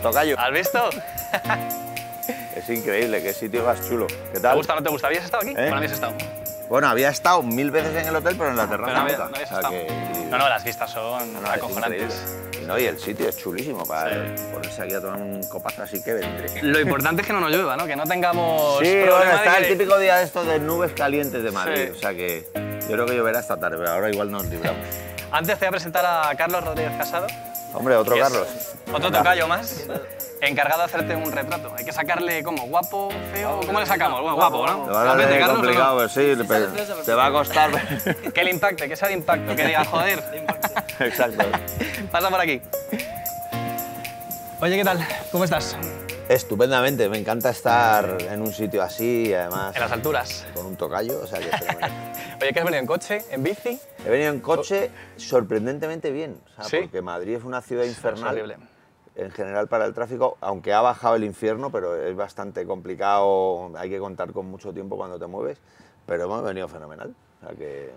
tocayo. ¿Has visto? es increíble, qué sitio más chulo. ¿Qué tal? ¿Te gusta o no te gusta? ¿Habías estado aquí? ¿Eh? Bueno, estado. Bueno, había estado mil veces en el hotel, pero en la terraza no, no, las vistas son no, no, y el sitio es chulísimo para ponerse aquí a tomar un copazo así que vendré. Lo importante es que no nos llueva, ¿no? Que no tengamos Sí, bueno, está el típico día de estos de nubes calientes de Madrid. O sea que yo creo que lloverá esta tarde, pero ahora igual nos libramos. Antes te voy a presentar a Carlos Rodríguez Casado. Hombre, otro Carlos. Otro tocayo más. Encargado de hacerte un retrato. Hay que sacarle como guapo, feo. ¿Cómo le sacamos? Bueno, guapo, ¿no? Te va a Te va a costar. que el impacte, que sea de impacto, que diga, joder. Exacto. Pasa por aquí. Oye, ¿qué tal? ¿Cómo estás? Estupendamente, me encanta estar en un sitio así y además... En las alturas. Con un tocayo, o sea que... Oye, ¿qué has venido en coche, en bici? He venido en coche sorprendentemente bien, o porque Madrid es una ciudad infernal. En general para el tráfico, aunque ha bajado el infierno, pero es bastante complicado, hay que contar con mucho tiempo cuando te mueves, pero hemos venido fenomenal, o sea que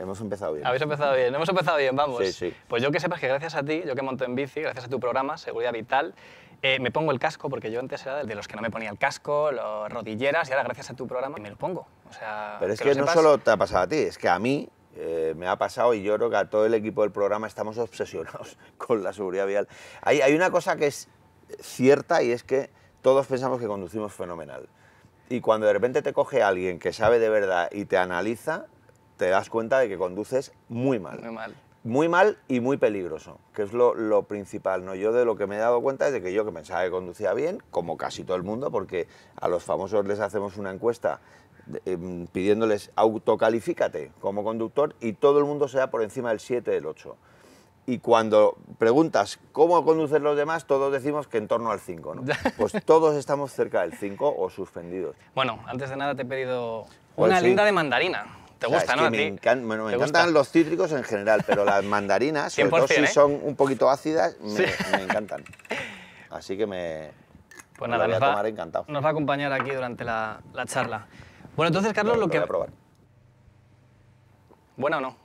Hemos empezado bien. Habéis empezado bien, hemos empezado bien, vamos. Sí, sí. Pues yo que sepas que gracias a ti, yo que monto en bici, gracias a tu programa, Seguridad Vital, eh, me pongo el casco, porque yo antes era de los que no me ponía el casco, los rodilleras, y ahora gracias a tu programa me lo pongo. Pero es que, no solo te ha pasado a ti, es que a mí eh, me ha pasado y yo creo que a todo el equipo del programa estamos obsesionados con la seguridad vial. Hay, hay una cosa que es cierta y es que todos pensamos que conducimos fenomenal. Y cuando de repente te coge alguien que sabe de verdad y te analiza, te das cuenta de que conduces muy mal. Muy mal muy mal y muy peligroso, que es lo, principal. ¿no? Yo de lo que me he dado cuenta es de que yo que pensaba que conducía bien, como casi todo el mundo, porque a los famosos les hacemos una encuesta em, pidiéndoles autocalifícate como conductor y todo el mundo se da por encima del 7, del 8. Y cuando preguntas cómo conducen los demás, todos decimos que en torno al 5, ¿no? Pues todos estamos cerca del 5 o suspendidos. Bueno, antes de nada te he pedido pues una linda de mandarina. Te gusta, ¿no? me, encantan los cítricos en general, pero las mandarinas, sobre todo si ¿eh? son un poquito ácidas, me, encantan. Así que me. Pues nada, voy a nos, tomar va, encantado. nos va a acompañar aquí durante la, charla. Bueno, entonces, Carlos, lo, que. Voy a probar. ¿Buena o no?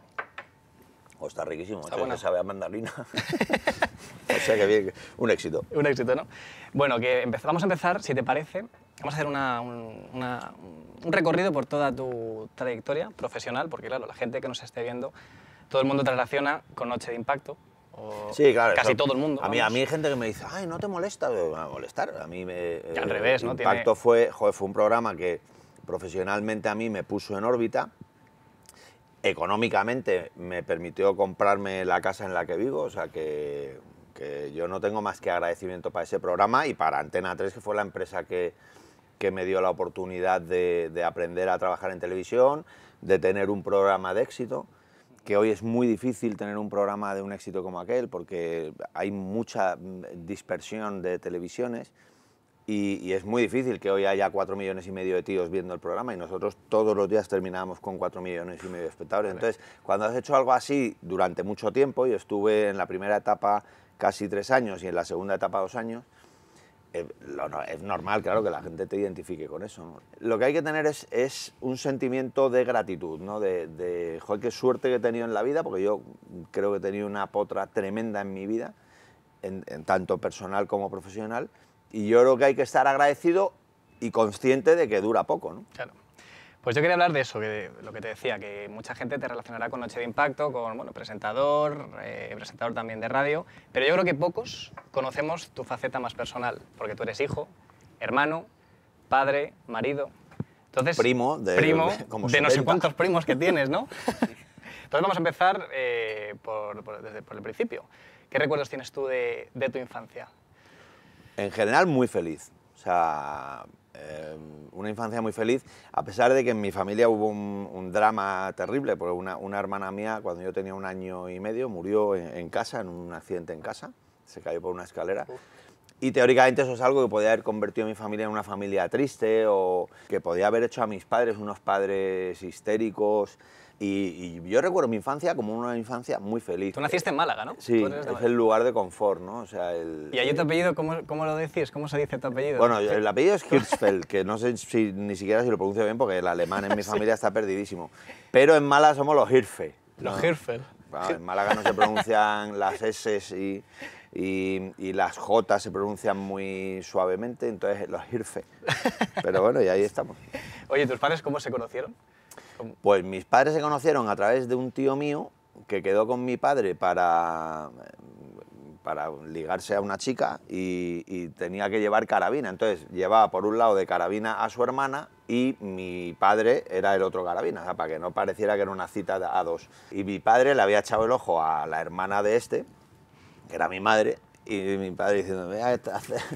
Oh, está riquísimo, está bueno. sabe mandarina. o sea que bien, un éxito. Un éxito, ¿no? Bueno, que vamos a empezar, si te parece, Vamos a hacer un, recorrido por toda tu trayectoria profesional, porque claro, la gente que nos esté viendo, todo el mundo te relaciona con Noche de Impacto, o sí, claro, casi todo el mundo. A mí, a mí hay gente que me dice, ay, no te molesta, a molestar. A mí me... al eh, revés, ¿no? Impacto fue, fue un programa que profesionalmente a mí me puso en órbita, económicamente me permitió comprarme la casa en la que vivo, o sea que, que yo no tengo más que agradecimiento para ese programa y para Antena 3, que fue la empresa que, que me dio la oportunidad de, aprender a trabajar en televisión, de tener un programa de éxito, que hoy es muy difícil tener un programa de un éxito como aquel porque hay mucha mm, dispersión de televisiones y, es muy difícil que hoy haya cuatro millones y medio de tíos viendo el programa y nosotros todos los días terminábamos con cuatro millones y medio de espectadores. Entonces, cuando has hecho algo así durante mucho tiempo, y estuve en la primera etapa casi tres años y en la segunda etapa dos años, eh, es normal, claro, que la gente te identifique con eso. Lo que hay que tener es, es un sentimiento de gratitud, ¿no? De, de, qué suerte que he tenido en la vida, porque yo creo que he tenido una potra tremenda en mi vida, en, en tanto personal como profesional, y yo creo que hay que estar agradecido y consciente de que dura poco, ¿no? Claro. Pues yo quería hablar de eso, que lo que te decía, que mucha gente te relacionará con Noche de Impacto, con bueno, presentador, eh, presentador también de radio, pero yo creo que pocos conocemos tu faceta más personal, porque tú eres hijo, hermano, padre, marido. Entonces, primo de, primo de, no sé cuántos primos que tienes, ¿no? Entonces vamos a empezar eh, por, desde, por, el principio. ¿Qué recuerdos tienes tú de, de tu infancia? En general, muy feliz. O sea, Em, una infancia muy feliz, a pesar de que en mi familia hubo un, drama terrible, porque una, hermana mía, cuando yo tenía un año y medio, murió en, casa, en un accidente en casa, se cayó por una escalera. Y teóricamente eso es algo que podía haber convertido a mi familia en una familia triste o que podía haber hecho a mis padres unos padres histéricos. Y, yo recuerdo mi infancia como una infancia muy feliz. Tú naciste en Málaga, ¿no? Sí, es el lugar de confort, ¿no? O sea, el, ¿Y hay tu apellido, cómo, cómo lo decís? ¿Cómo se dice tu apellido? Bueno, el apellido es Hirschfeld, que no sé ni siquiera si lo pronuncio bien porque el alemán en mi familia está perdidísimo. Pero en Málaga somos los Hirfe. Los Hirfe. en Málaga no se pronuncian las S y, y, y, las J se pronuncian muy suavemente, entonces los Hirfe. Pero bueno, y ahí estamos. Oye, ¿tus padres cómo se conocieron? Pues mis padres se conocieron a través de un tío mío que quedó con mi padre para, para ligarse a una chica y, tenía que llevar carabina. Entonces llevaba por un lado de carabina a su hermana y mi padre era el otro carabina, para que no pareciera que era una cita a dos. Y mi padre le había echado el ojo a la hermana de este, que era mi madre, y mi padre diciendo,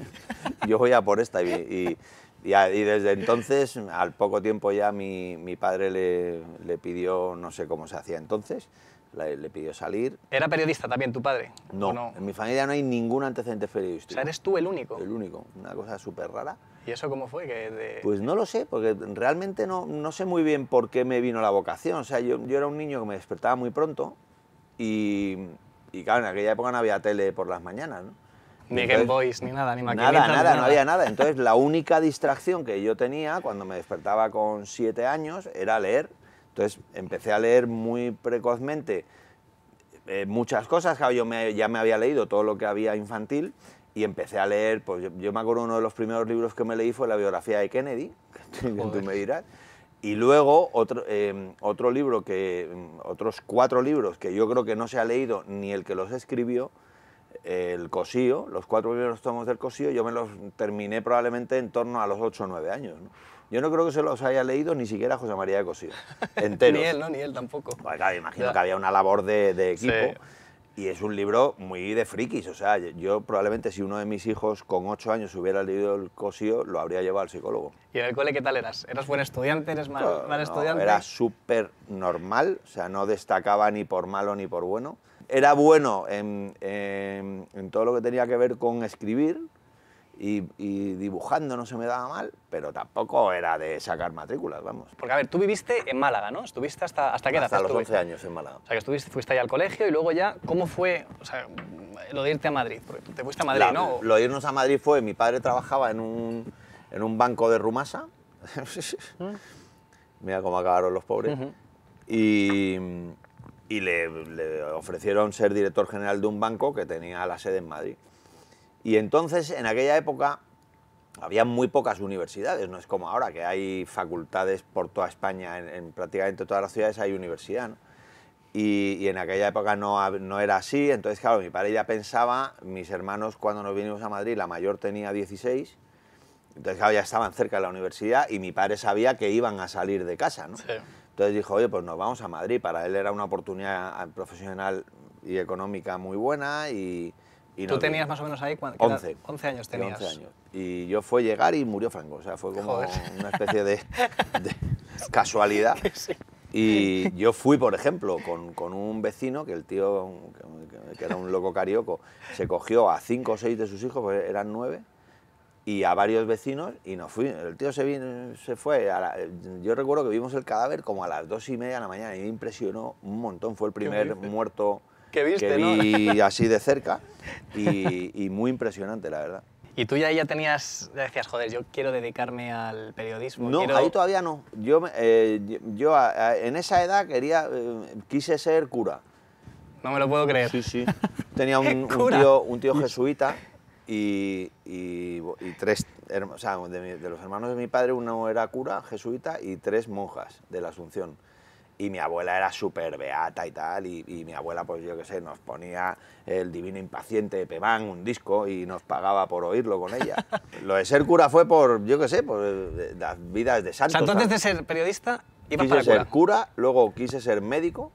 yo voy a por esta. y y, desde entonces, al poco tiempo ya mi, padre le, pidió, no sé cómo se hacía entonces, le, pidió salir. ¿Era periodista también tu padre? No, no, en mi familia no hay ningún antecedente periodístico. O sea, eres tú el único. El único, una cosa súper rara. ¿Y eso cómo fue? Que Pues no lo sé, porque realmente no, no sé muy bien por qué me vino la vocación. O sea, yo, yo era un niño que me despertaba muy pronto y, y claro, en aquella época no había tele por las mañanas, ¿no? Ni Game Boys, ni nada, ni maquinitas. Nada, nada, no había nada. Entonces, la única distracción que yo tenía cuando me despertaba con siete años era leer. Entonces, empecé a leer muy precozmente eh, muchas cosas. yo ya me había leído todo lo que había infantil y empecé a leer. Pues yo, me acuerdo uno de los primeros libros que me leí fue la biografía de Kennedy, que tú me dirás. Y luego otro, em, otro libro que, em, otros cuatro libros que yo creo que no se ha leído ni el que los escribió, el Cosío, los cuatro primeros tomos del Cosío, yo me los terminé probablemente en torno a los 8 o 9 años. Yo no creo que se los haya leído ni siquiera José María de Cosío, ni él, ¿no? Ni él tampoco. Pues imagino que había una labor de, equipo. Y es un libro muy de frikis, o sea, yo probablemente si uno de mis hijos con ocho años hubiera leído el Cosío, lo habría llevado al psicólogo. ¿Y en el cole qué tal eras? ¿Eras buen estudiante? ¿Eres mal, estudiante? era súper normal, o sea, no destacaba ni por malo ni por bueno era bueno en, todo lo que tenía que ver con escribir y, dibujando no se me daba mal, pero tampoco era de sacar matrículas, vamos. Porque, a ver, tú viviste en Málaga, ¿no? ¿Estuviste hasta, hasta qué edad? Hasta los 11 años en Málaga. O sea, que estuviste, fuiste ahí al colegio y luego ya, ¿cómo fue o sea, lo de irte a Madrid? Porque te fuiste a Madrid, ¿no? Lo de irnos a Madrid fue, mi padre trabajaba en un, banco de Rumasa. Mm. Mira cómo acabaron los pobres. Y y le, ofrecieron ser director general de un banco que tenía la sede en Madrid. Y entonces, en aquella época, había muy pocas universidades, no es como ahora, que hay facultades por toda España, en, prácticamente todas las ciudades hay universidad. Y, en aquella época no, no era así, entonces, claro, mi padre ya pensaba, mis hermanos cuando nos vinimos a Madrid, la mayor tenía 16, entonces, claro, ya estaban cerca de la universidad y mi padre sabía que iban a salir de casa, ¿no? Entonces dijo, oye, pues nos vamos a Madrid. Para él era una oportunidad ah, profesional y económica muy buena y... ¿Tú tenías más o menos ahí? 11. años tenías. 11 años. Y yo fue llegar y murió Franco. O sea, fue como una especie de, casualidad. Y yo fui, por ejemplo, con, un vecino, que el tío, era un loco carioco, se cogió a cinco o seis de sus hijos, pues eran nueve, y a varios vecinos y nos fuimos. El tío se, se fue. yo recuerdo que vimos el cadáver como a las dos y media de la mañana y me impresionó un montón. Fue el primer muerto que, viste, vi así de cerca y, muy impresionante, la verdad. Y tú ya, ya tenías, ya decías, joder, yo quiero dedicarme al periodismo. No, ahí todavía no. Yo, eh, yo en esa edad quería, eh, quise ser cura. No me lo puedo creer. Sí, sí. Tenía un, tío, un tío jesuita y, y tres o sea, de, los hermanos de mi padre, uno era cura jesuita y tres monjas de la Asunción. Y mi abuela era súper beata y tal, y, mi abuela, pues yo qué sé, nos ponía el Divino Impaciente de Pemán, un disco, y nos pagaba por oírlo con ella. Lo de ser cura fue por, yo qué sé, por eh, las vidas de santos. entonces antes de ser periodista, ibas quise ser cura. luego quise ser médico,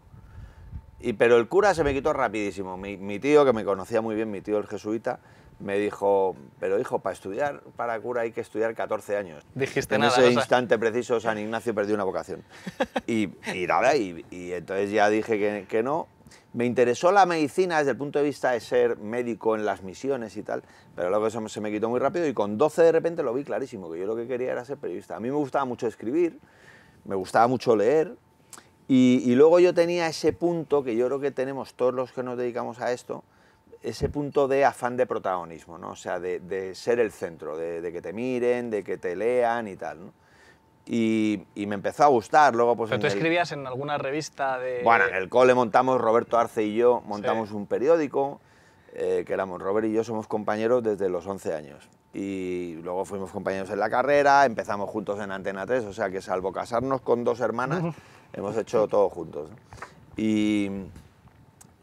y, pero el cura se me quitó rapidísimo. mi, tío, que me conocía muy bien, mi tío el jesuita, me dijo, pero hijo, para estudiar para cura hay que estudiar 14 años. Dijiste en ese instante preciso San Ignacio perdió una vocación. Y, y nada, y, y, entonces ya dije que, no. Me interesó la medicina desde el punto de vista de ser médico en las misiones y tal, pero luego eso se me quitó muy rápido y con 12 de repente lo vi clarísimo, que yo lo que quería era ser periodista. A mí me gustaba mucho escribir, me gustaba mucho leer y luego yo tenía ese punto que yo creo que tenemos todos los que nos dedicamos a esto, ese punto de afán de protagonismo, ¿no? O sea, de, ser el centro, de, que te miren, de que te lean y tal, ¿no? Y, me empezó a gustar, luego pues... tú escribías en alguna revista de... Bueno, en el cole montamos, Roberto Arce y yo montamos un periódico, eh, que éramos, Robert y yo somos compañeros desde los 11 años. Y luego fuimos compañeros en la carrera, empezamos juntos en Antena 3, o sea que salvo casarnos con dos hermanas, hemos hecho todo juntos. Y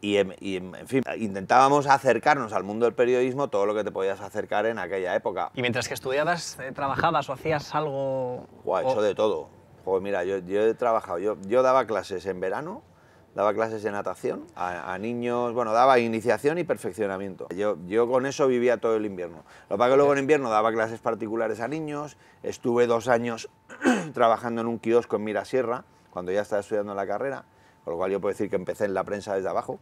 y, em, em, en fin, intentábamos acercarnos al mundo del periodismo todo lo que te podías acercar en aquella época. ¿Y mientras que estudiabas, eh, trabajabas o hacías algo...? Guau, hecho de todo. Joder, mira, yo, he trabajado, yo, daba clases en verano, daba clases de natación a, niños, bueno, daba iniciación y perfeccionamiento. Yo, yo con eso vivía todo el invierno. Lo que que luego en invierno daba clases particulares a niños, estuve dos años trabajando en un kiosco en Mirasierra, cuando ya estaba estudiando la carrera, con lo cual yo puedo decir que empecé en la prensa desde abajo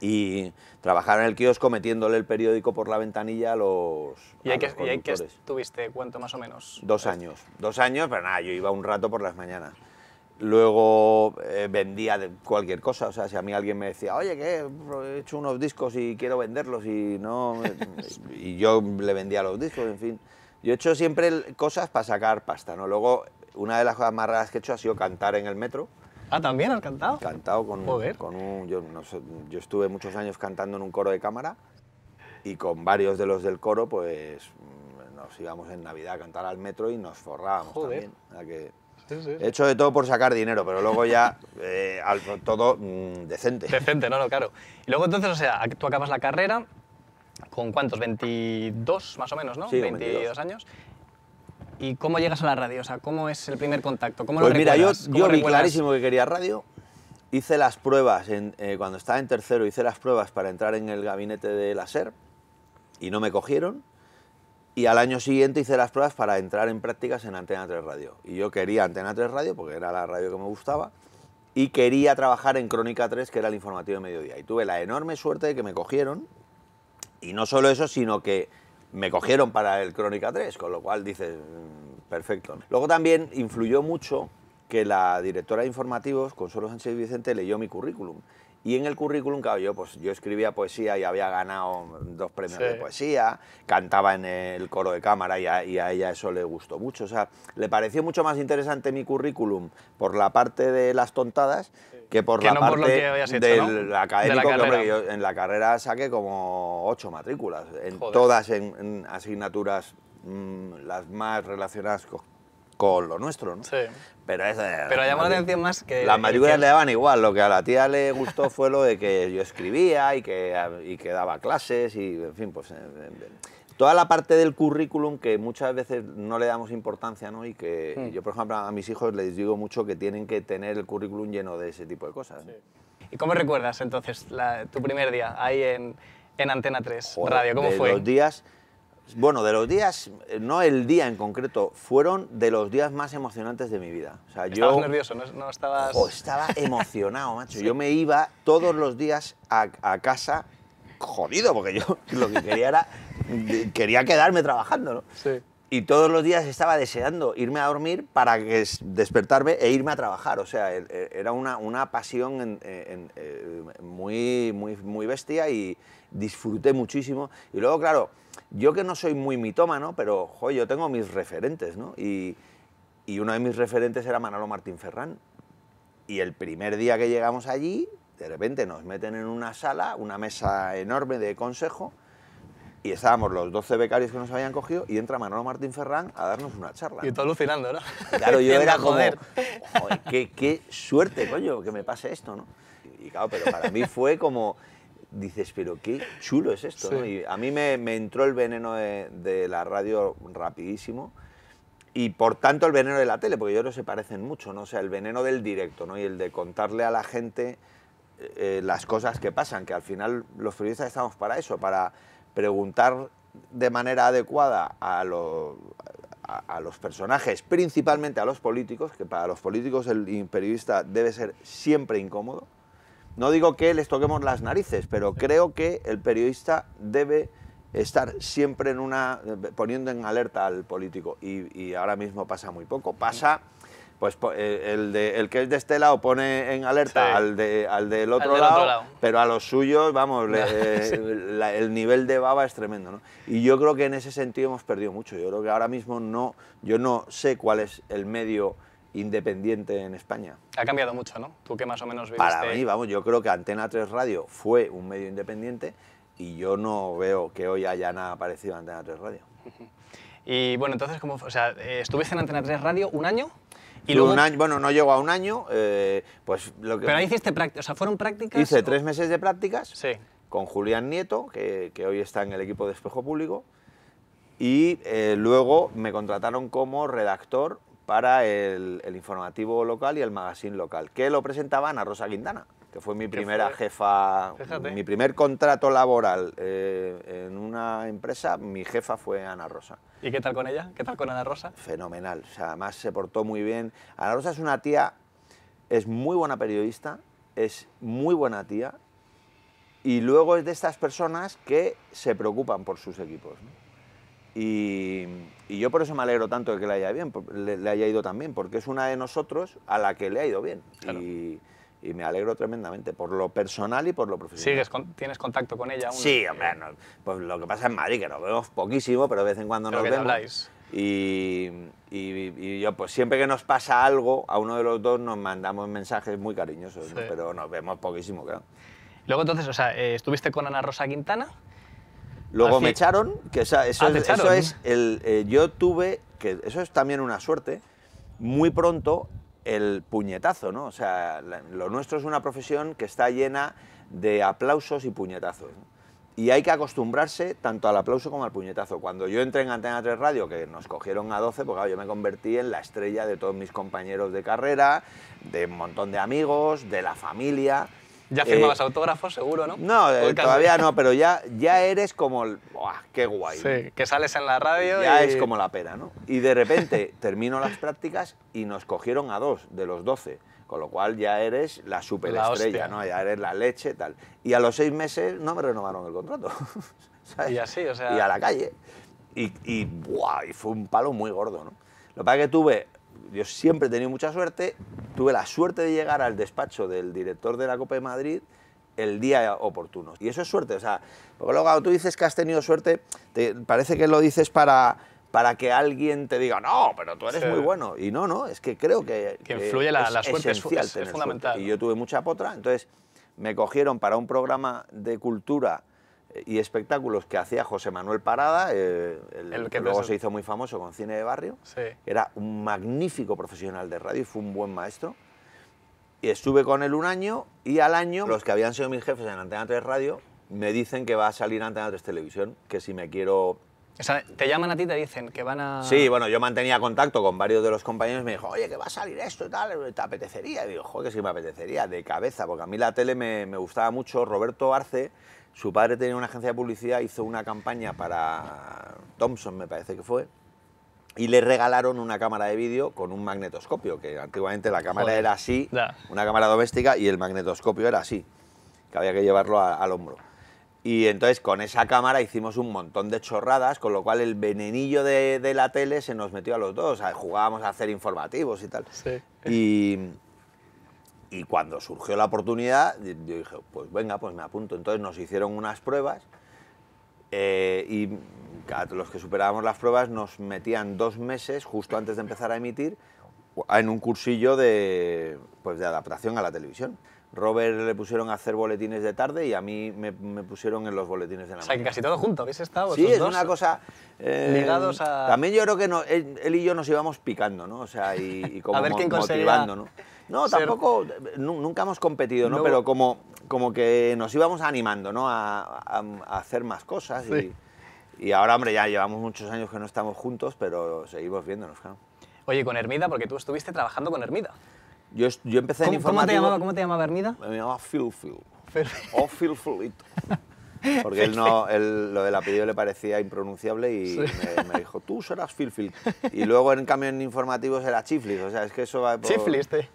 y trabajar en el kiosco metiéndole el periódico por la ventanilla a los ¿Y hay, que, estuviste cuánto más o menos? Dos años, dos años, pero nada, yo iba un rato por las mañanas. Luego eh, vendía cualquier cosa, o sea, si a mí alguien me decía, oye, que he hecho unos discos y quiero venderlos y no... y yo le vendía los discos, en fin. Yo he hecho siempre cosas para sacar pasta, ¿no? Luego, una de las cosas más raras que he hecho ha sido cantar en el metro Ah, ¿también has cantado? Cantado con, con un... Yo, estuve muchos años cantando en un coro de cámara y con varios de los del coro, pues mm, nos íbamos en Navidad a cantar al metro y nos forrábamos también. He hecho de todo por sacar dinero, pero luego ya eh, al, todo mm, decente. Decente, no, no, claro. Y luego entonces, o sea, tú acabas la carrera con cuántos, 22 más o menos, ¿no? Sí, 22 años. ¿Y cómo llegas a la radio? O sea, ¿cómo es el primer contacto? ¿Cómo pues lo mira, yo, yo vi clarísimo que quería radio. Hice las pruebas, en, eh, cuando estaba en tercero, hice las pruebas para entrar en el gabinete de la SER y no me cogieron. Y al año siguiente hice las pruebas para entrar en prácticas en Antena 3 Radio. Y yo quería Antena 3 Radio porque era la radio que me gustaba y quería trabajar en Crónica 3, que era el informativo de mediodía. Y tuve la enorme suerte de que me cogieron. Y no solo eso, sino que me cogieron para el Crónica 3, con lo cual dices, mm, perfecto. Luego también influyó mucho que la directora de informativos, Consuelo Sánchez Vicente, leyó mi currículum y en el currículum, claro, yo, pues, yo escribía poesía y había ganado dos premios de poesía, cantaba en el coro de cámara y a, ella eso le gustó mucho. O sea, le pareció mucho más interesante mi currículum por la parte de las tontadas que por la parte del académico de la que, en la carrera saqué como ocho matrículas, en todas en, asignaturas mm, las más relacionadas con con lo nuestro, ¿no? Sí. Pero, eh, Pero llamó la atención más que... Las matrículas le daban igual, lo que a la tía le gustó fue lo de que yo escribía y que, y daba clases y, en fin, pues... Eh, eh, toda la parte del currículum que muchas veces no le damos importancia, ¿no? Y que hmm. yo, por ejemplo, a mis hijos les digo mucho que tienen que tener el currículum lleno de ese tipo de cosas. Sí. ¿Y cómo recuerdas entonces tu primer día ahí en, Antena 3 Radio? ¿Cómo fue? Los días bueno, de los días, no el día en concreto, fueron de los días más emocionantes de mi vida. estabas nervioso, no, estabas... estaba emocionado, macho. Yo me iba todos los días a, casa jodido, porque yo lo que quería era... quería quedarme trabajando, ¿no? Sí. Y todos los días estaba deseando irme a dormir para despertarme e irme a trabajar. O sea, e, e, era una, pasión eh, muy, muy, muy bestia y disfruté muchísimo. Y luego, claro yo que no soy muy mitómano, pero jo, yo tengo mis referentes, ¿no? Y, y uno de mis referentes era Manolo Martín Ferrán. Y el primer día que llegamos allí, de repente nos meten en una sala, una mesa enorme de consejo, y estábamos los 12 becarios que nos habían cogido y entra Manolo Martín Ferrán a darnos una charla. Y todo alucinando, ¿no? Claro, yo era como, joder, qué, qué, suerte, coño, que me pase esto, ¿no? Y claro, pero para mí fue como, dices, pero qué chulo es esto. Y a mí me, me entró el veneno de, la radio rapidísimo y por tanto el veneno de la tele, porque yo creo que se parecen mucho, ¿no? O sea, el veneno del directo, ¿no? Y el de contarle a la gente eh, eh, las cosas que pasan, que al final los periodistas estamos para eso, para preguntar de manera adecuada a, los a los personajes, principalmente a los políticos, que para los políticos el periodista debe ser siempre incómodo no digo que les toquemos las narices, pero creo que el periodista debe estar siempre en una poniendo en alerta al político y, ahora mismo pasa muy poco. Pasa pues eh, el, el que es de este lado pone en alerta al, del, otro, lado, pero a los suyos, vamos, eh, el nivel de baba es tremendo. ¿no? Y yo creo que en ese sentido hemos perdido mucho. Yo creo que ahora mismo no, yo no sé cuál es el medio independiente en España. Ha cambiado mucho, ¿no? Tú que más o menos viviste... Para mí, vamos, yo creo que Antena 3 Radio fue un medio independiente y yo no veo que hoy haya nada parecido a Antena 3 Radio. Y bueno, entonces, ¿cómo o sea, eh, ¿estuviste en Antena 3 Radio un año? Y luego... bueno, no llegó a un año, eh, pues lo Pero ahí hiciste prácticas, o sea, ¿fueron prácticas? Hice tres meses de prácticas con Julián Nieto, que, hoy está en el equipo de Espejo Público, y eh, luego me contrataron como redactor para el, informativo local y el magazine local, que lo presentaba Ana Rosa Quintana, que fue mi primera jefa, mi primer contrato laboral eh, en una empresa, mi jefa fue Ana Rosa. ¿Y qué tal con ella? ¿Qué tal con Ana Rosa? Fenomenal, o sea, además se portó muy bien. Ana Rosa es una tía, es muy buena periodista, es muy buena tía, y luego es de estas personas que se preocupan por sus equipos. ¿no? Y, yo por eso me alegro tanto de que le haya, bien, le, haya ido tan bien, porque es una de nosotros a la que le ha ido bien. Y, me alegro tremendamente, por lo personal y por lo profesional. ¿Sigues ¿Tienes contacto con ella aún? Sí, hombre, pues lo que pasa en Madrid, que nos vemos poquísimo, pero de vez en cuando nos vemos. Y, yo, pues siempre que nos pasa algo, a uno de los dos nos mandamos mensajes muy cariñosos, pero nos vemos poquísimo, claro. Luego entonces, o sea, eh, ¿estuviste con Ana Rosa Quintana? Luego me echaron, que ah, eso, es, eh, yo tuve, que eso es también una suerte, muy pronto el puñetazo, ¿no? O sea, lo nuestro es una profesión que está llena de aplausos y puñetazos. Y hay que acostumbrarse tanto al aplauso como al puñetazo. Cuando yo entré en Antena 3 Radio, que nos cogieron a 12, porque yo me convertí en la estrella de todos mis compañeros de carrera, de un montón de amigos, de la familia. Ya eh, firmabas autógrafos, seguro, ¿no? No, eh, todavía no, pero ya, ya eres como el, qué guay! que sales en la radio Ya es como la pera, ¿no? Y de repente termino las prácticas y nos cogieron a dos de los doce, con lo cual ya eres la superestrella, ¿no? Ya eres la leche, tal. Y a los seis meses no me renovaron el contrato. ¿sabes? Y así, o sea... Y a la calle. Y, y, y fue un palo muy gordo, ¿no? Lo que pasa es que tuve, yo siempre he tenido mucha suerte tuve la suerte de llegar al despacho del director de la Copa de Madrid el día oportuno. Y eso es suerte, o sea, porque luego tú dices que has tenido suerte, parece que lo dices para, para que alguien te diga, no, pero tú eres muy bueno. Y no, no, es que creo que... Que eh, influye la, suerte, es, fundamental. Y yo tuve mucha potra, entonces me cogieron para un programa de cultura y espectáculos que hacía José Manuel Parada, eh, el, que luego se hizo muy famoso con cine de barrio. Era un magnífico profesional de radio y fue un buen maestro. Y estuve con él un año y al año los que habían sido mis jefes en Antena 3 Radio me dicen que va a salir Antena 3 Televisión, que si me quiero... te llaman a ti y te dicen que van a... Sí, bueno, yo mantenía contacto con varios de los compañeros y me dijo, oye, que va a salir esto y tal, ¿te apetecería? Y digo, joder, que sí me apetecería, de cabeza, porque a mí la tele me, me gustaba mucho. Roberto Arce su padre tenía una agencia de publicidad, hizo una campaña para Thompson, me parece que fue, y le regalaron una cámara de vídeo con un magnetoscopio, que antiguamente la cámara era así, una cámara doméstica, y el magnetoscopio era así, que había que llevarlo al hombro. Y entonces con esa cámara hicimos un montón de chorradas, con lo cual el venenillo de, de la tele se nos metió a los dos. O sea, jugábamos a hacer informativos y tal. Sí. Y, y cuando surgió la oportunidad, yo dije, pues venga, pues me apunto. Entonces nos hicieron unas pruebas eh, y los que superábamos las pruebas nos metían dos meses justo antes de empezar a emitir en un cursillo de, pues, de adaptación a la televisión. Robert le pusieron a hacer boletines de tarde y a mí me, pusieron en los boletines de la mañana. O sea, casi todo junto habéis estado. Sí, es una cosa... Eh, ligados a... También yo creo que él, y yo nos íbamos picando, ¿no? O sea, y, como motivando, ¿no? No, tampoco, nunca hemos competido, ¿no? Pero como, como que nos íbamos animando, ¿no? A, hacer más cosas y, y ahora, hombre, ya llevamos muchos años que no estamos juntos, pero seguimos viéndonos, claro. Oye, con Hermida, porque tú estuviste trabajando con Hermida. Yo, yo empecé en informativo... ¿Cómo te llamaba, cómo te llamaba Me llamaba Phil Phil. o Phil Philito. Porque él no, él, lo del apellido le parecía impronunciable y me, dijo, tú serás Phil Y luego, en cambio, en informativos era Chiflis. O sea, es que eso va Chiflis, te...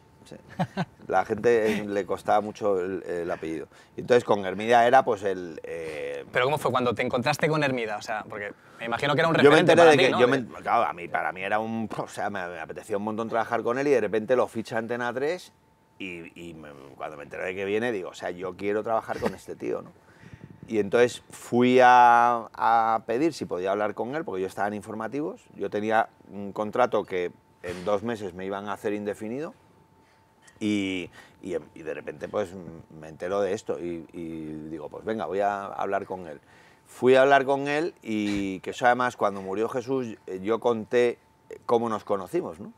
La gente eh, le costaba mucho el, apellido. entonces con Hermida era pues el... Eh, Pero ¿cómo fue cuando te encontraste con Hermida? O sea, porque me imagino que era un referente yo me enteré de que, claro, a mí, para mí era un... O sea, me, apetecía un montón trabajar con él y de repente lo ficha Antena 3 y, cuando me enteré de que viene digo, o sea, yo quiero trabajar con este tío, ¿no? Y entonces fui a, a pedir si podía hablar con él, porque yo estaba en informativos, yo tenía un contrato que en dos meses me iban a hacer indefinido, Em, y, de repente pues me entero de esto y, digo, pues venga, voy a hablar con él. Fui a hablar con él y que eso además cuando murió Jesús eh, yo conté eh, cómo nos conocimos, ¿no?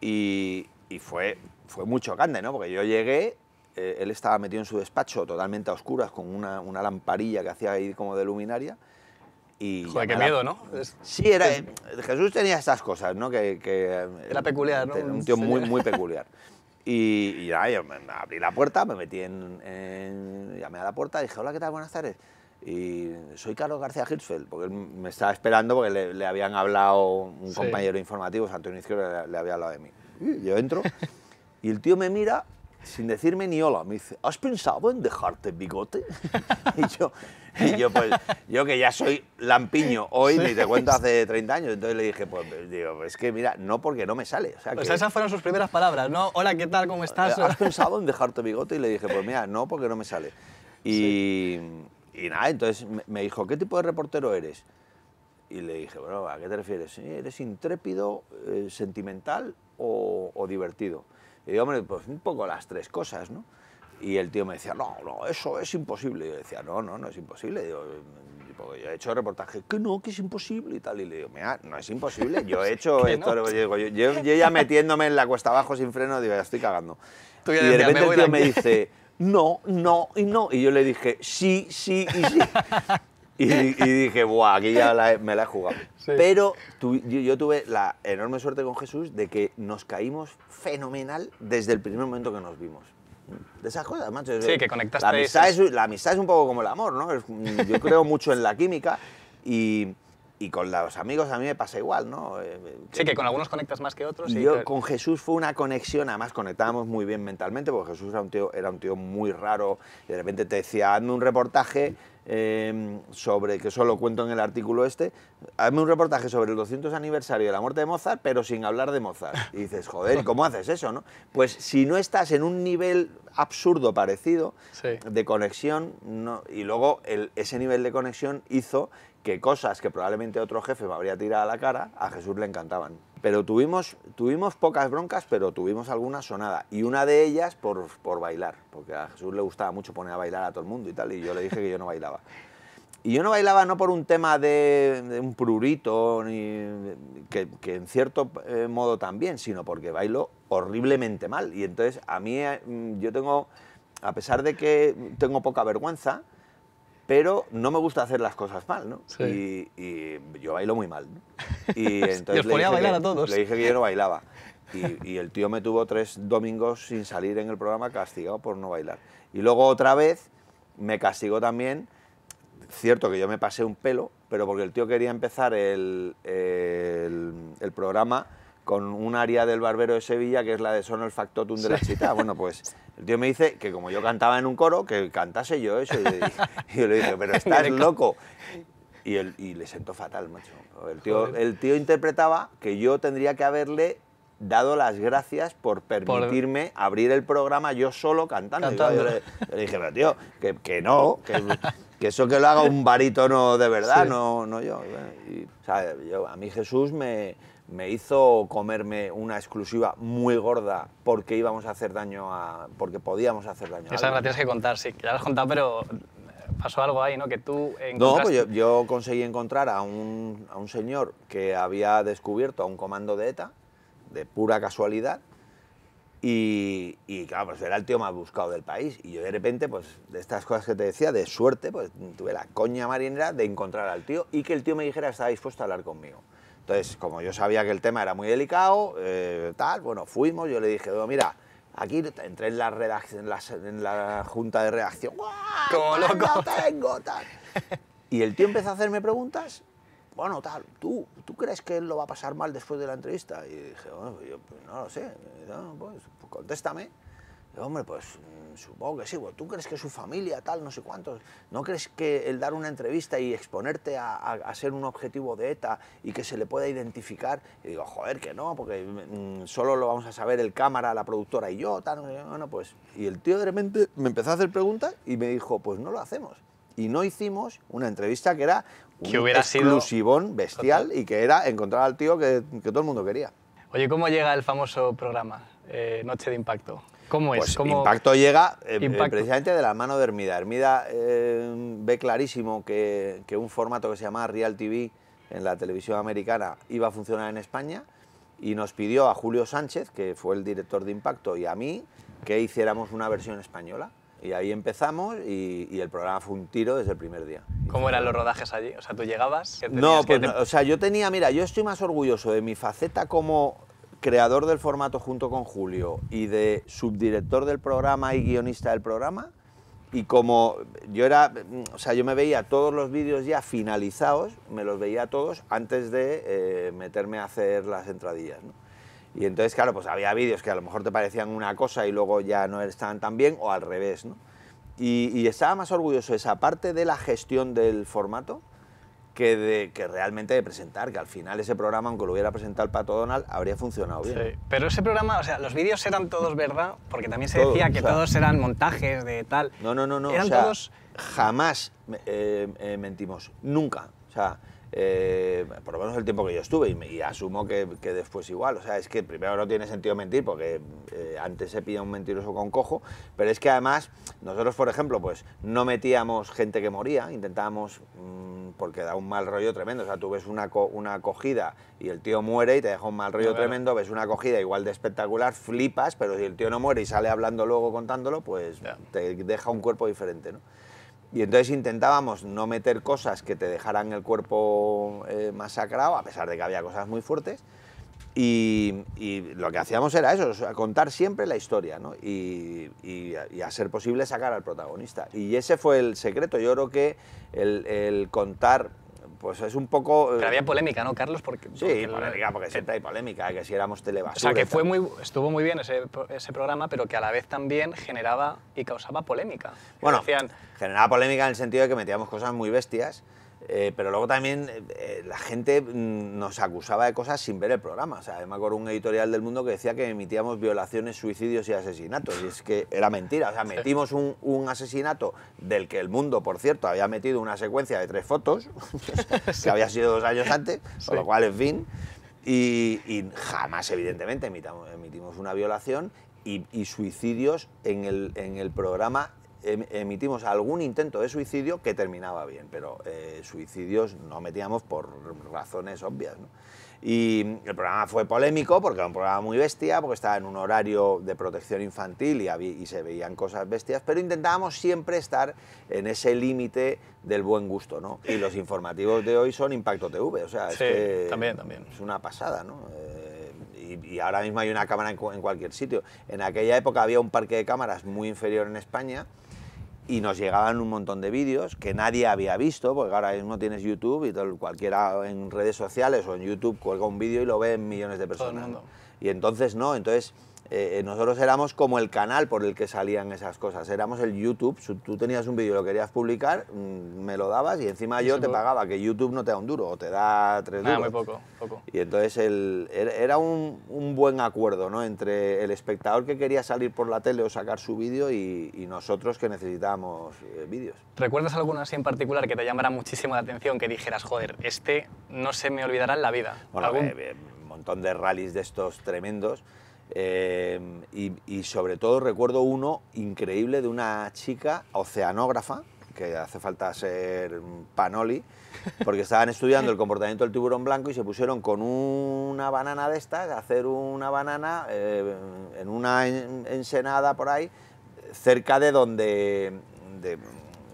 Y, fue, fue muy chocante, ¿no? Porque yo llegué, eh, él estaba metido en su despacho totalmente a oscuras con una, una lamparilla que hacía ahí como de luminaria. Y Joder, qué miedo, ¿no? Sí, era, Jesús tenía estas cosas, ¿no? Que, era peculiar, ¿no? Un tío muy, muy peculiar. Y, ya, yo me, abrí la puerta, me metí en, Llamé a la puerta, dije, hola, ¿qué tal? Buenas tardes. Y soy Carlos García Hirschfeld, porque él me estaba esperando porque le, habían hablado un compañero informativo, Antonio Izquierdo, le, le había hablado de mí. yo entro y el tío me mira sin decirme ni hola, me dice, ¿has pensado en dejarte bigote? y, yo, yo, pues, yo que ya soy lampiño hoy, ni te cuento hace 30 años, entonces le dije, pues, es que mira, no porque no me sale. O sea, pues esas fueron sus primeras palabras, ¿no? Hola, ¿qué tal? ¿Cómo estás? Eh, ¿Has pensado en dejarte bigote? Y le dije, pues mira, no porque no me sale. Y, nada, entonces me dijo, ¿qué tipo de reportero eres? Y le dije, bueno, ¿a qué te refieres? ¿Eres intrépido, eh, sentimental o divertido? Y digo, hombre, pues un poco las tres cosas, ¿no? Y el tío me decía, no, no, eso es imposible. Y yo decía, no, no, no es imposible. Digo, yo he hecho reportaje. que no, que es imposible y tal. Y le digo, mira, no es imposible. Yo he hecho esto. Yo, yo, ya metiéndome en la cuesta abajo sin freno, digo, ya estoy cagando. y de repente el tío me dice, no, no y no. Y yo le dije, sí, sí y sí. Y, dije, buah, aquí ya me la he jugado. Pero yo, tuve la enorme suerte con Jesús de que nos caímos fenomenal desde el primer momento que nos vimos. De esas cosas, macho. Sí, que conectaste. La amistad, es, la amistad es un poco como el amor, ¿no? Yo creo mucho en la química y con los amigos a mí me pasa igual, ¿no? Eh, eh, sí, que con algunos conectas más que otros. Y yo con Jesús fue una conexión, además conectábamos muy bien mentalmente, porque Jesús era un tío, era un tío muy raro, y de repente te decía, hazme un reportaje Em, sobre, que solo cuento en el artículo este, hazme un reportaje sobre el 200 aniversario de la muerte de Mozart, pero sin hablar de Mozart. Y dices, joder, ¿cómo haces eso? No? Pues si no estás en un nivel absurdo parecido de conexión, y luego ese nivel de conexión hizo que cosas que probablemente otro jefe me habría tirado a la cara, a Jesús le encantaban pero tuvimos, tuvimos pocas broncas, pero tuvimos alguna sonada. Y una de ellas por, por bailar, porque a Jesús le gustaba mucho poner a bailar a todo el mundo y tal, y yo le dije que yo no bailaba. Y yo no bailaba no por un tema de, un prurito, ni, que, en cierto eh, modo también, sino porque bailo horriblemente mal. Y entonces a mí, eh, yo tengo, a pesar de que tengo poca vergüenza, pero no me gusta hacer las cosas mal, ¿no? Y, yo bailo muy mal, ¿no? Y entonces le, dije a bailar a todos. le dije que yo no bailaba. Y, el tío me tuvo tres domingos sin salir en el programa castigado por no bailar. Y luego otra vez me castigó también, cierto que yo me pasé un pelo, pero porque el tío quería empezar el, el programa con un área del Barbero de Sevilla que es la de Sono el Factotum de la Chita. Bueno, pues el tío me dice que como yo cantaba en un coro, que cantase yo eso. Y, yo le dije, pero estás loco. Y, le sentó fatal, macho. El tío, el tío interpretaba que yo tendría que haberle dado las gracias por permitirme abrir el programa yo solo cantando. le, dije, pero tío, que, no, que, eso que lo haga un barítono de verdad, no, no yo. A mí Jesús me, me hizo comerme una exclusiva muy gorda porque íbamos a hacer daño a. porque podíamos hacer daño a. Esa la tienes que contar, sí, ya la has contado, pero eh, pasó algo ahí, ¿no? Que tú No, pues yo, conseguí encontrar a un, señor que había descubierto a un comando de ETA, de pura casualidad, y, y, claro, pues era el tío más buscado del país. Y yo de repente, pues de estas cosas que te decía, de suerte, pues tuve la coña marinera de encontrar al tío y que el tío me dijera estaba dispuesto a hablar conmigo. Entonces, como yo sabía que el tema era muy delicado, eh, tal, bueno, fuimos, yo le dije, oh, mira, aquí entré en la, junta de redacción, ¡Como loco! tengo, Y el tío empezó a hacerme preguntas, bueno, tal, ¿tú, ¿tú crees que él lo va a pasar mal después de la entrevista? Y dije, bueno, yo pues, no lo sé, pues, pues, contéstame hombre, pues mm, supongo que sí, pues, tú crees que su familia tal, no sé cuántos, ¿no crees que el dar una entrevista y exponerte a, ser un objetivo de ETA y que se le pueda identificar? Y digo, joder, que no, porque mm, solo lo vamos a saber el cámara, la productora y yo, tal, no pues... Y el tío de repente me empezó a hacer preguntas y me dijo, pues no lo hacemos. Y no hicimos una entrevista que era un exclusivón bestial y que era encontrar al tío que, todo el mundo quería. Oye, ¿cómo llega el famoso programa eh, Noche de Impacto? ¿Cómo es? Pues impacto llega eh, eh, precisamente de la mano de Hermida. Hermida eh, ve clarísimo que, un formato que se llama Real TV en la televisión americana iba a funcionar en España y nos pidió a Julio Sánchez, que fue el director de Impacto, y a mí que hiciéramos una versión española. Y ahí empezamos y, el programa fue un tiro desde el primer día. ¿Cómo eran los rodajes allí? O sea, tú llegabas... no, pues no, o sea, yo tenía, mira, yo estoy más orgulloso de mi faceta como creador del formato junto con Julio y de subdirector del programa y guionista del programa. Y como yo era, o sea, yo me veía todos los vídeos ya finalizados, me los veía todos antes de eh, meterme a hacer las entradillas. Y entonces, claro, pues había vídeos que a lo mejor te parecían una cosa y luego ya no estaban tan bien, o al revés, Y, y estaba más orgulloso esa parte de la gestión del formato, que, de, que realmente de presentar, que al final ese programa, aunque lo hubiera presentado el Pato Donald, habría funcionado bien. pero ese programa, o sea, los vídeos eran todos verdad, porque también se decía que todos eran montajes de tal. No, no, no, no. Eran todos... Jamás eh, eh, mentimos, nunca. O sea, eh, por lo menos el tiempo que yo estuve, y, asumo que, después igual. O sea, es que primero no tiene sentido mentir, porque eh, antes se pilla un mentiroso con cojo, pero es que además nosotros, por ejemplo, pues no metíamos gente que moría, intentábamos, mm, porque da un mal rollo tremendo. O sea, tú ves una, una acogida y el tío muere y te deja un mal rollo tremendo, ves una acogida igual de espectacular, flipas, pero si el tío no muere y sale hablando luego contándolo, pues te deja un cuerpo diferente, ¿no? Y entonces intentábamos no meter cosas que te dejaran el cuerpo eh, masacrado, a pesar de que había cosas muy fuertes. Y, lo que hacíamos era eso, contar siempre la historia, ¿no? y, y, ser posible sacar al protagonista. Y ese fue el secreto. Yo creo que el contar pues es un poco... Eh, pero había polémica, ¿no, Carlos? Porque, sí, polémica, porque siempre hay polémica, que si éramos telebasura. O sea, que fue muy, estuvo muy bien ese, ese programa, pero que a la vez también generaba y causaba polémica. Bueno, generaba polémica en el sentido de que metíamos cosas muy bestias, eh, pero luego también eh, la gente mm, nos acusaba de cosas sin ver el programa. O sea, me acuerdo un editorial del mundo que decía que emitíamos violaciones, suicidios y asesinatos. Y es que era mentira. O sea, metimos un, asesinato del que el mundo, por cierto, había metido una secuencia de tres fotos, que había sido dos años antes, con lo cual, en fin. Y, jamás, evidentemente, emitimos una violación y, suicidios en el, en el programa Em, emitimos algún intento de suicidio que terminaba bien, pero eh, suicidios no metíamos por razones obvias. Y el programa fue polémico porque era un programa muy bestia, porque estaba en un horario de protección infantil y, se veían cosas bestias, pero intentábamos siempre estar en ese límite del buen gusto, ¿no? Y los informativos de hoy son Impacto TV, o sea, es que también, también. es una pasada, ¿no? Eh, y, ahora mismo hay una cámara en cualquier sitio. En aquella época había un parque de cámaras muy inferior en España y nos llegaban un montón de vídeos que nadie había visto, porque ahora mismo tienes YouTube y todo, cualquiera en redes sociales o en YouTube cuelga un vídeo y lo ven millones de personas. Y entonces no, entonces eh, eh, nosotros éramos como el canal por el que salían esas cosas, éramos el YouTube, si tú tenías un vídeo y lo querías publicar, mm, me lo dabas y encima yo te pagaba, que YouTube no te da un duro, o te da tres Nada, muy poco, Y entonces er, era un, buen acuerdo ¿no? entre el espectador que quería salir por la tele o sacar su vídeo y, nosotros que necesitábamos eh, vídeos. ¿Recuerdas alguna así en particular que te llamara muchísimo la atención, que dijeras, joder, este no se me olvidará en la vida? un montón de rallies de estos tremendos. Em, y, sobre todo recuerdo uno increíble de una chica oceanógrafa, que hace falta ser panoli, porque estaban estudiando el comportamiento del tiburón blanco y se pusieron con una banana de estas, a hacer una banana em, en una ensenada por ahí, cerca de donde...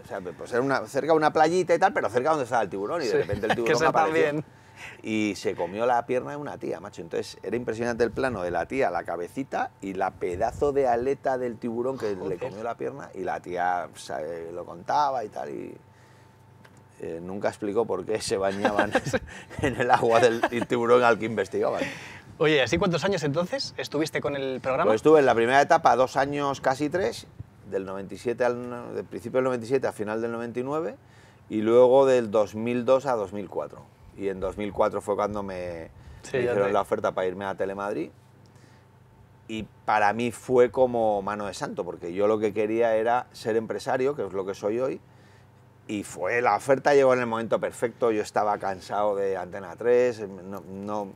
o sea, pues era una, cerca de una playita y tal, pero cerca de donde estaba el tiburón y de repente el tiburón que apareció. Bien y se comió la pierna de una tía, macho. Entonces era impresionante el plano de la tía, la cabecita y la pedazo de aleta del tiburón que le comió la pierna y la tía eh, lo contaba y tal. Y, eh, nunca explicó por qué se bañaban en el agua del tiburón al que investigaban. Oye, ¿así cuántos años entonces estuviste con el programa? Pues estuve en la primera etapa dos años, casi tres, del 97 del principio del 97 al final del 99 y luego del 2002 a 2004 y en 2004 fue cuando me, la oferta para irme a Telemadrid. Y para mí fue como mano de santo, porque yo lo que quería era ser empresario, que es lo que soy hoy. Y fue, la oferta llegó en el momento perfecto, yo estaba cansado de Antena 3, no,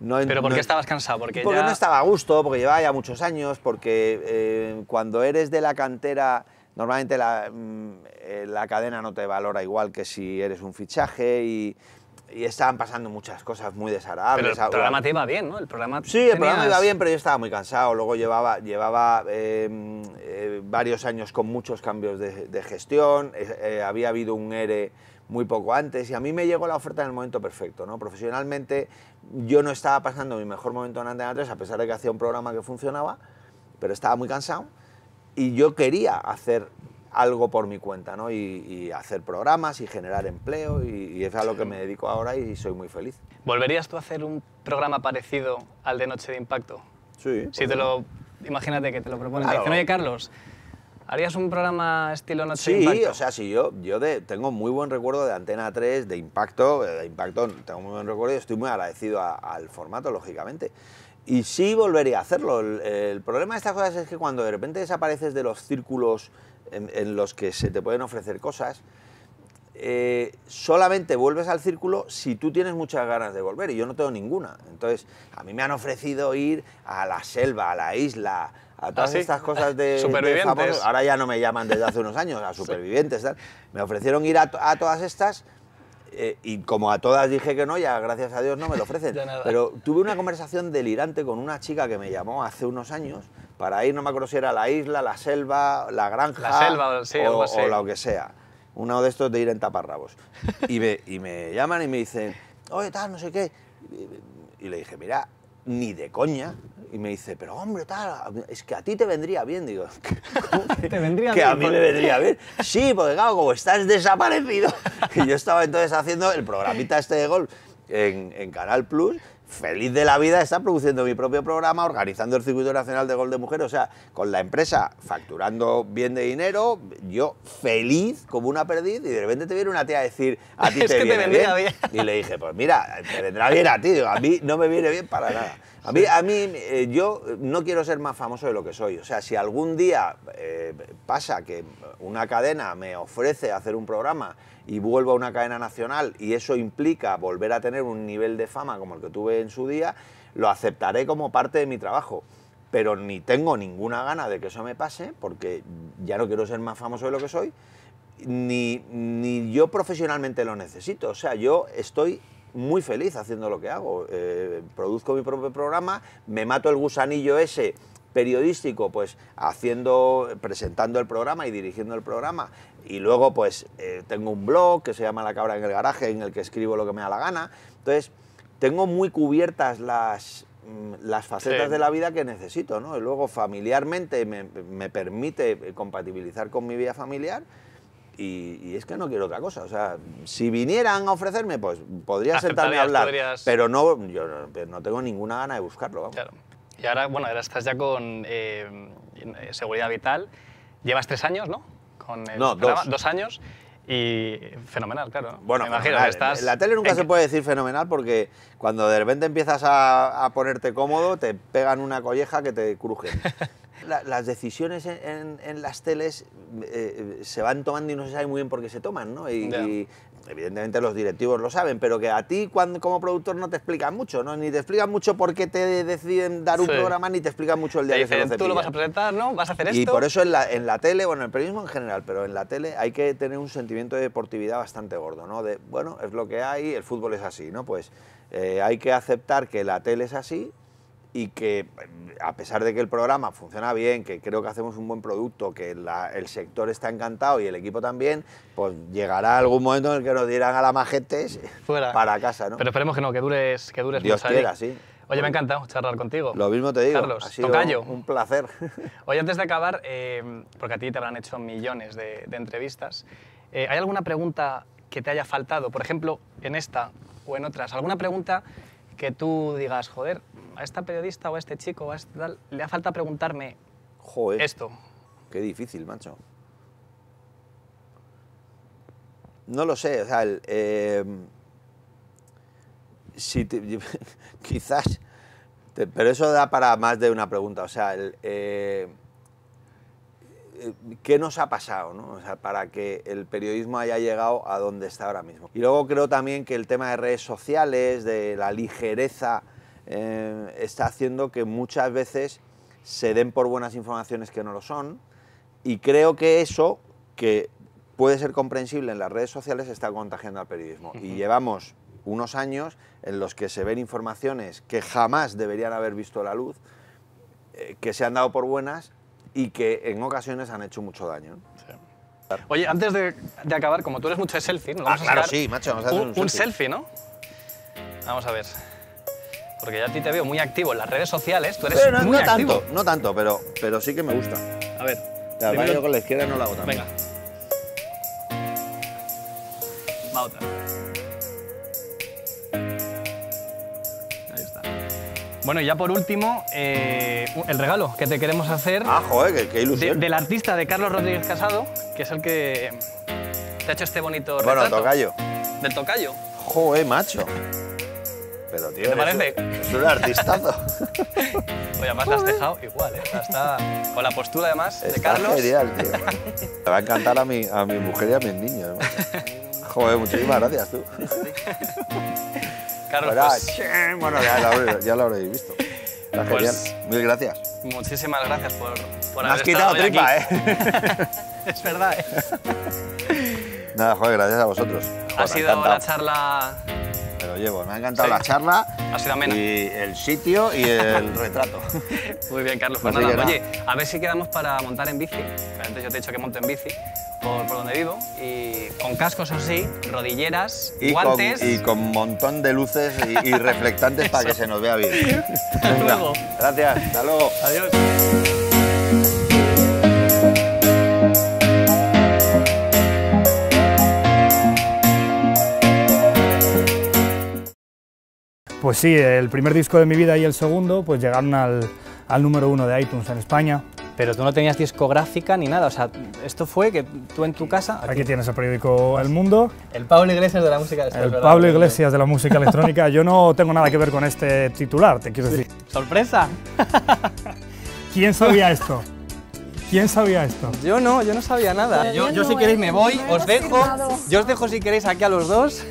no ¿Pero por qué estabas cansado? Porque, no estaba a gusto, porque llevaba ya muchos años, porque eh, cuando eres de la cantera, normalmente la, mm, eh, la, cadena no te valora igual que si eres un fichaje y estaban pasando muchas cosas muy desagradables. Pero el programa te iba bien, ¿no? El programa sí, el programa iba bien, pero yo estaba muy cansado. Luego llevaba, llevaba em, eh, varios años con muchos cambios de, gestión, eh, eh, había habido un ERE muy poco antes y a mí me llegó la oferta en el momento perfecto, ¿no? Profesionalmente yo no estaba pasando mi mejor momento en Antena 3, a pesar de que hacía un programa que funcionaba, pero estaba muy cansado y yo quería hacer algo por mi cuenta, ¿no? Y, hacer programas y generar empleo y, es a lo que me dedico ahora y soy muy feliz. ¿Volverías tú a hacer un programa parecido al de Noche de Impacto? Sí. Si te lo, imagínate que te lo proponen. Claro. dicen, oye, Carlos, ¿Harías un programa estilo Noche de Impacto? Sí, o sea, sí, yo, yo tengo muy buen recuerdo de Antena 3, de Impacto, eh, de Impacto tengo muy buen recuerdo y estoy muy agradecido al formato, lógicamente. Y sí volvería a hacerlo. El, el, problema de estas cosas es que cuando de repente desapareces de los círculos en, los que se te pueden ofrecer cosas, eh, solamente vuelves al círculo si tú tienes muchas ganas de volver y yo no tengo ninguna. Entonces, a mí me han ofrecido ir a la selva, a la isla, a ah, todas estas cosas de, supervivientes Ahora ya no me llaman desde hace unos años, a supervivientes. Me ofrecieron ir a, todas estas. Eh, y como a todas dije que no, ya gracias a Dios no me lo ofrecen. Pero tuve una conversación delirante con una chica que me llamó hace unos años para ir, no me acuerdo si era la isla, la selva, la granja la o, lo que sea. Uno de estos de ir en taparrabos. Y me, y me llaman y me dicen, oye, tal, no sé qué. Y le dije, mira, ni de coña. Y me dice, pero hombre, tal, es que a ti te vendría bien. Digo, ¿cómo que, ¿Te vendría que a mí me vendría bien? Sí, porque claro, como estás desaparecido. Y yo estaba entonces haciendo el programita este de golf en Canal Plus feliz de la vida está produciendo mi propio programa, organizando el Circuito Nacional de Gol de Mujer, o sea, con la empresa facturando bien de dinero, yo feliz como una perdiz y de repente te viene una tía a decir, a ti te Y le dije, pues mira, te vendrá bien a ti, a mí no me viene bien para nada. A mí, a mí eh, yo no quiero ser más famoso de lo que soy. O sea, si algún día eh, pasa que una cadena me ofrece hacer un programa y vuelvo a una cadena nacional y eso implica volver a tener un nivel de fama como el que tuve en su día, lo aceptaré como parte de mi trabajo. Pero ni tengo ninguna gana de que eso me pase porque ya no quiero ser más famoso de lo que soy, ni, ni yo profesionalmente lo necesito. O sea, yo estoy muy feliz haciendo lo que hago. Eh, produzco mi propio programa, me mato el gusanillo ese periodístico, pues haciendo, presentando el programa y dirigiendo el programa. Y luego, pues eh, tengo un blog que se llama La Cabra en el Garaje, en el que escribo lo que me da la gana. Entonces, tengo muy cubiertas las, mm, facetas de la vida que necesito, ¿no? Y luego familiarmente me, me, permite compatibilizar con mi vida familiar y, es que no quiero otra cosa. O sea, si vinieran a ofrecerme, pues podría sentarme a hablar, pero no, yo no, tengo ninguna gana de buscarlo. Claro. Y ahora, bueno, ahora estás ya con eh, seguridad vital. Llevas tres años, ¿no? Con no, dos. dos años y fenomenal, claro. Bueno, estás. La tele nunca se puede decir fenomenal porque cuando de repente empiezas a, a ponerte cómodo, te pegan una colleja que te cruje. las decisiones en, las teles eh, eh, se van tomando y no se sabe muy bien por qué se toman, ¿no? Y, evidentemente los directivos lo saben, pero que a ti como productor no te explican mucho, ¿no? Ni te explican mucho por qué te deciden dar un programa, ni te explican mucho el día de que se lo Tú lo vas a presentar, ¿no? Vas a hacer esto. Y por eso en la, tele, bueno, el periodismo en general, pero en la tele hay que tener un sentimiento de deportividad bastante gordo, ¿no? De, bueno, es lo que hay, el fútbol es así, ¿no? Pues eh, hay que aceptar que la tele es así y que a pesar de que el programa funciona bien, que creo que hacemos un buen producto, que el sector está encantado y el equipo también, pues llegará algún momento en el que nos dirán a la majetes para casa, ¿no? Pero esperemos que no, que dures, que dures Dios quiera, Oye, me encanta charlar contigo. Lo mismo te digo, Carlos, ha sido un placer. Oye, antes de acabar, eh, porque a ti te habrán hecho millones de, entrevistas, eh, ¿hay alguna pregunta que te haya faltado? Por ejemplo, en esta o en otras, ¿alguna pregunta que tú digas, joder, a esta periodista o a este chico o a este tal, le ha falta preguntarme esto. Qué difícil, macho. No lo sé, o sea, eh, si quizás, pero eso da para más de una pregunta, o sea, el, eh, eh, qué nos ha pasado ¿no? o sea, para que el periodismo haya llegado a donde está ahora mismo. Y luego creo también que el tema de redes sociales, de la ligereza eh, está haciendo que muchas veces se den por buenas informaciones que no lo son y creo que eso, que puede ser comprensible en las redes sociales, está contagiando al periodismo. Y llevamos unos años en los que se ven informaciones que jamás deberían haber visto la luz, eh, que se han dado por buenas y que en ocasiones han hecho mucho daño. Oye, antes de, acabar, como tú eres mucho de selfie, ¿no? Ah, vamos sí, macho, hacer un, selfie, ¿no? Vamos a ver. Porque ya a ti te veo muy activo en las redes sociales, tú eres pero no, no tanto, no tanto, pero, pero sí que me gusta. A ver. La primero... yo con la izquierda no la hago Venga. Va otra. Ahí está. Bueno, y ya por último, eh, el regalo que te queremos hacer. Ah, joder, qué, qué ilusión. del artista de Carlos Rodríguez Casado, que es el que te ha hecho este bonito bueno, retrato. tocayo. Del tocayo. Joder, macho. Pero tío, ¿Te parece? Es un artistazo. Oye, además la has dejado igual, ¿eh? Está con la postura además de Está Carlos. genial, tío. Me va a encantar a mi, a mi mujer y a mis niños. ¿eh? Joder, muchísimas gracias tú. Carlos, Bueno, pues- ya lo, habréis visto. Está pues genial. Mil gracias. Muchísimas gracias por, por has quitado tripa, ¿eh? es verdad, ¿eh? Nada, joder, gracias a vosotros. ha sido una charla me llevo. Me ha encantado la charla. Y el sitio y el retrato. Muy bien, Carlos. Pues oye, a ver si quedamos para montar en bici. Antes yo te he dicho que monte en bici. Por, donde vivo y con cascos así, rodilleras, guantes. y con un montón de luces y reflectantes para que se nos vea bien. hasta luego. Gracias, hasta luego. Adiós. Pues sí, el primer disco de mi vida y el segundo pues llegaron al, número uno de iTunes en España. Pero tú no tenías discográfica ni nada, o sea, esto fue que tú en tu casa... Aquí, tienes el periódico El Mundo. El Pablo Iglesias de la música electrónica. El Pablo Iglesias de la música electrónica. Yo no tengo nada que ver con este titular, te quiero decir. ¡Sorpresa! ¿Quién sabía esto? ¿Quién sabía esto? Yo no, yo no sabía nada. yo si queréis me voy, os dejo. Yo os dejo si queréis aquí a los dos.